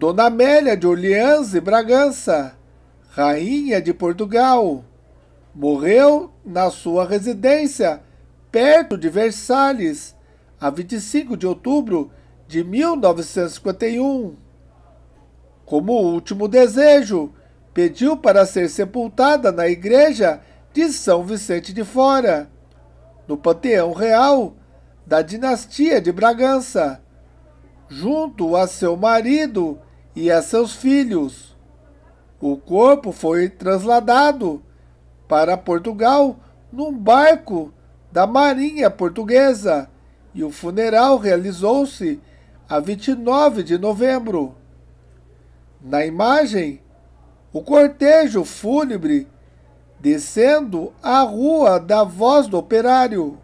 Dona Amélia de Orleans e Bragança, rainha de Portugal, morreu na sua residência, perto de Versalhes, a 25 de outubro de 1951. Como último desejo, pediu para ser sepultada na igreja de São Vicente de Fora, no Panteão Real da dinastia de Bragança, junto a seu marido e a seus filhos. O corpo foi trasladado para Portugal num barco da Marinha Portuguesa e o funeral realizou-se a 29 de novembro. Na imagem, o cortejo fúnebre descendo a rua da Voz do Operário.